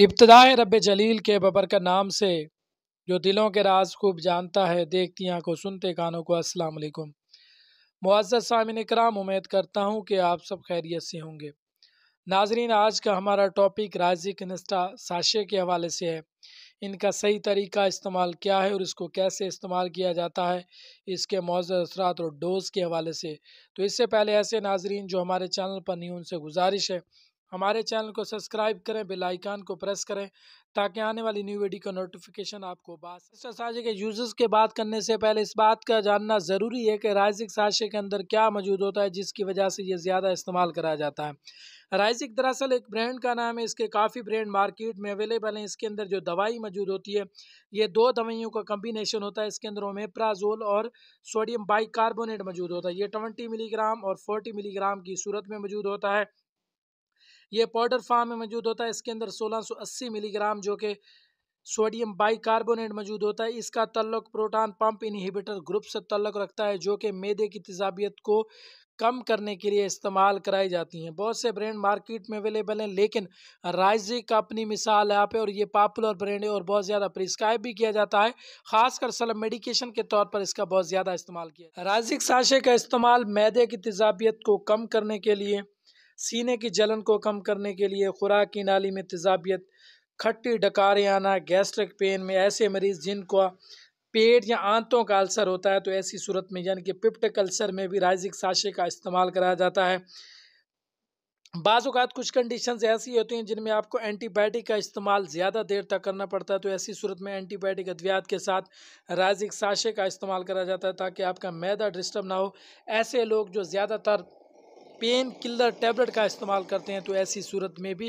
इब्तदाए रब जलील के बबर का नाम से जो दिलों के राज खूब जानता है देखती आँखों सुनते कानों को अस्सलाम वालेकुम मुआज़ सामिन कराम उम्मीद करता हूँ कि आप सब खैरियत से होंगे नाजरीन आज का हमारा टॉपिक राजिक नस्टा साशे के हवाले से है इनका सही तरीका इस्तेमाल क्या है और इसको कैसे इस्तेमाल किया जाता है इसके मौजूद असरात और डोज़ के हवाले से तो इससे पहले ऐसे नाजरीन जो हमारे चैनल पर नहीं उनसे गुजारिश है हमारे चैनल को सब्सक्राइब करें बेल आइकन को प्रेस करें ताकि आने वाली न्यू वीडियो का नोटिफिकेशन आपको बासिक साजे के यूज़र्स के बात करने से पहले इस बात का जानना ज़रूरी है कि राइजिक साशे के अंदर क्या मौजूद होता है जिसकी वजह से ये ज़्यादा इस्तेमाल करा जाता है राइजिक दरअसल एक ब्रांड का नाम है इसके काफ़ी ब्रांड मार्केट में अवेलेबल हैं इसके अंदर जो दवाई मौजूद होती है ये दो दवाइयों का कम्बिनेशन होता है इसके अंदर ओमेप्राजोल और सोडियम बाइकार्बोनेट मौजूद होता है ये ट्वेंटी मिलीग्राम और फोर्टी मिलीग्राम की सूरत में मौजूद होता है ये पाउडर फार्म में मौजूद होता है इसके अंदर 1680 मिलीग्राम जो कि सोडियम बाइकार्बोनेट मौजूद होता है इसका तल्लक प्रोटॉन पंप इनहिबिटर ग्रुप से तल्लक रखता है जो कि मैदे की तजाबियत को कम करने के लिए इस्तेमाल कराई जाती हैं बहुत से ब्रांड मार्केट में अवेलेबल हैं लेकिन राइजिक अपनी मिसाल है यहाँ पे और ये पॉपुलर ब्रांड है और बहुत ज़्यादा प्रिस्क्राइब भी किया जाता है खासकर सलम मेडिकेशन के तौर पर इसका बहुत ज़्यादा इस्तेमाल किया राइजिक साशे का इस्तेमाल मैदे की तजाबियत को कम करने के लिए सीने की जलन को कम करने के लिए खुराक की नाली में तेजाबियत खट्टी डकारें आना गैस्ट्रिक पेन में ऐसे मरीज़ जिनको पेट या आंतों का अल्सर होता है तो ऐसी सूरत में यानी कि पिप्टिक अल्सर में भी राइजिक साशे का इस्तेमाल कराया जाता है बाज़ात कुछ कंडीशन ऐसी होती हैं जिनमें आपको एंटीबायोटिक का इस्तेमाल ज़्यादा देर तक करना पड़ता है तो ऐसी सूरत में एंटीबायोटिक अद्वियात के साथ राजिक साशे का इस्तेमाल करा जाता है ताकि आपका मैदा डिस्टर्ब ना हो ऐसे लोग जो ज़्यादातर पेन किलर टैबलेट का इस्तेमाल करते हैं तो ऐसी सूरत में भी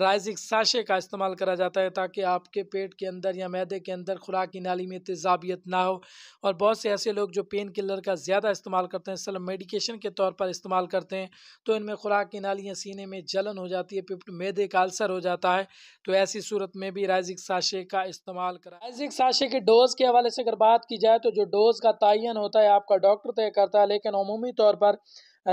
राइजिक साशे का इस्तेमाल करा जाता है ताकि आपके पेट के अंदर या मैदे के अंदर खुराक की नाली में तेजाबियत ना हो और बहुत से ऐसे लोग जो पेन किलर का ज़्यादा इस्तेमाल करते हैं सल मेडिकेशन के तौर पर इस्तेमाल करते हैं तो इनमें खुराक की नालियाँ सीने में जलन हो जाती है पिप्ट मैदे का अल्सर हो जाता है तो ऐसी सूरत में भी राइजिक साशे का इस्तेमाल करा राइजिक साशे के डोज़ के हवाले से अगर बात की जाए तो जो डोज़ का तयन होता है आपका डॉक्टर तय करता है लेकिन अमूमी तौर पर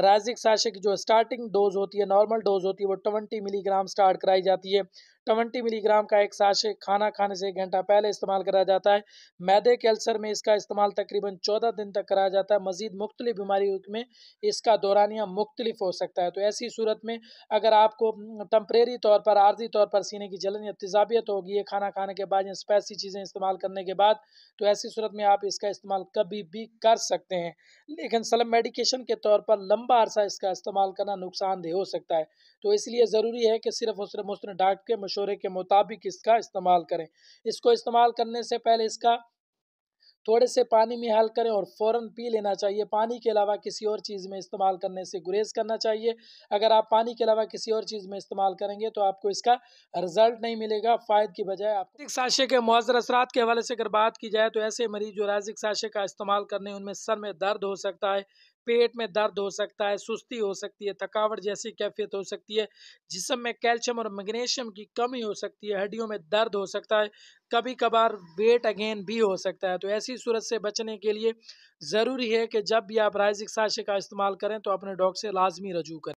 राजिक साशिक जो स्टार्टिंग डोज होती है नॉर्मल डोज होती है वो ट्वेंटी मिलीग्राम स्टार्ट कराई जाती है ट्वेंटी मिलीग्राम का एक साशे खाना खाने से एक घंटा पहले इस्तेमाल करा जाता है मैदे कैल्सर में इसका इस्तेमाल तकरीबन चौदह दिन तक कराया जाता है मजीद मुख्तलि बीमारियों में इसका दौरानिया मुख्तलिफ हो सकता है तो ऐसी सूरत में अगर आपको टम्परेरी तौर पर आर्जी तौर पर सीने की जलन या तजाबियत होगी है खाना खाने के बाद या स्पैसी चीज़ें इस्तेमाल करने के बाद तो ऐसी सूरत में आप इसका इस्तेमाल कभी भी कर सकते हैं लेकिन सलम मेडिकेशन के तौर पर लंबा अरसा इसका इस्तेमाल करना नुकसानदेह हो सकता है तो इसलिए ज़रूरी है कि सिर्फ और सिर्फ डॉक्टर के मशवरे के मुताबिक इसका इस्तेमाल करें इसको इस्तेमाल करने से पहले इसका थोड़े से पानी में हल करें और फ़ौर पी लेना चाहिए पानी के अलावा किसी और चीज़ में इस्तेमाल करने से गुरेज करना चाहिए अगर आप पानी के अलावा किसी और चीज़ में इस्तेमाल करेंगे तो आपको इसका रिजल्ट नहीं मिलेगा फ़ायद की बजाय आपको साशे के मौजर असरात के हवाले से अगर बात की जाए तो ऐसे मरीज जो राजिक साशे का इस्तेमाल करने उनमें सर में दर्द हो सकता है पेट में दर्द हो सकता है सुस्ती हो सकती है थकावट जैसी कैफियत हो सकती है जिसम में कैल्शियम और मैग्नीशियम की कमी हो सकती है हड्डियों में दर्द हो सकता है कभी कभार वेट अगेन भी हो सकता है तो ऐसी सूरत से बचने के लिए ज़रूरी है कि जब भी आप राइजिक साशे का इस्तेमाल करें तो अपने डॉक्टर से लाजमी रजू करें